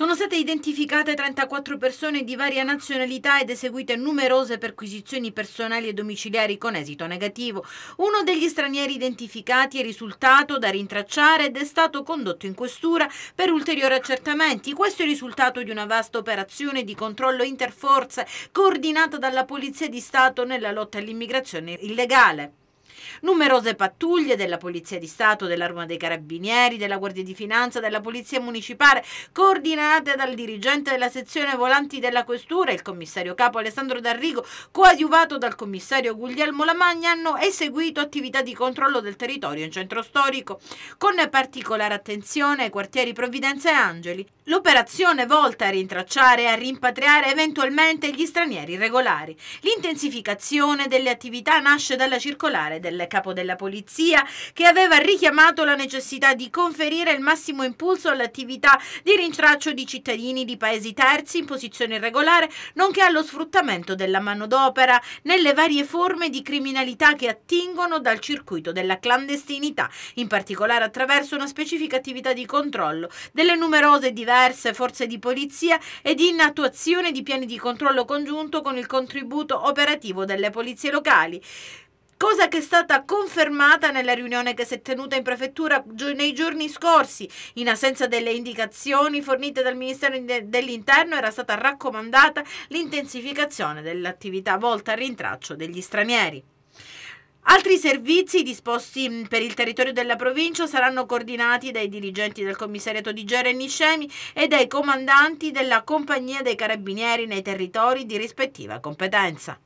Sono state identificate 34 persone di varia nazionalità ed eseguite numerose perquisizioni personali e domiciliari con esito negativo. Uno degli stranieri identificati è risultato da rintracciare ed è stato condotto in questura per ulteriori accertamenti. Questo è il risultato di una vasta operazione di controllo interforze coordinata dalla Polizia di Stato nella lotta all'immigrazione illegale. Numerose pattuglie della Polizia di Stato, dell'Arma dei Carabinieri, della Guardia di Finanza, della Polizia Municipale, coordinate dal dirigente della sezione volanti della Questura, il commissario capo Alessandro D'Arrigo, coadiuvato dal commissario Guglielmo Lamagna, hanno eseguito attività di controllo del territorio in centro storico, con particolare attenzione ai quartieri Provvidenza e Angeli. L'operazione volta a rintracciare e a rimpatriare eventualmente gli stranieri irregolari. L'intensificazione delle attività nasce dalla circolare del del capo della polizia che aveva richiamato la necessità di conferire il massimo impulso all'attività di rintraccio di cittadini di paesi terzi in posizione irregolare, nonché allo sfruttamento della manodopera nelle varie forme di criminalità che attingono dal circuito della clandestinità, in particolare attraverso una specifica attività di controllo delle numerose diverse forze di polizia ed in attuazione di piani di controllo congiunto con il contributo operativo delle polizie locali cosa che è stata confermata nella riunione che si è tenuta in prefettura nei giorni scorsi. In assenza delle indicazioni fornite dal Ministero dell'Interno era stata raccomandata l'intensificazione dell'attività volta al rintraccio degli stranieri. Altri servizi disposti per il territorio della provincia saranno coordinati dai dirigenti del commissariato di Gera e Niscemi e dai comandanti della compagnia dei carabinieri nei territori di rispettiva competenza.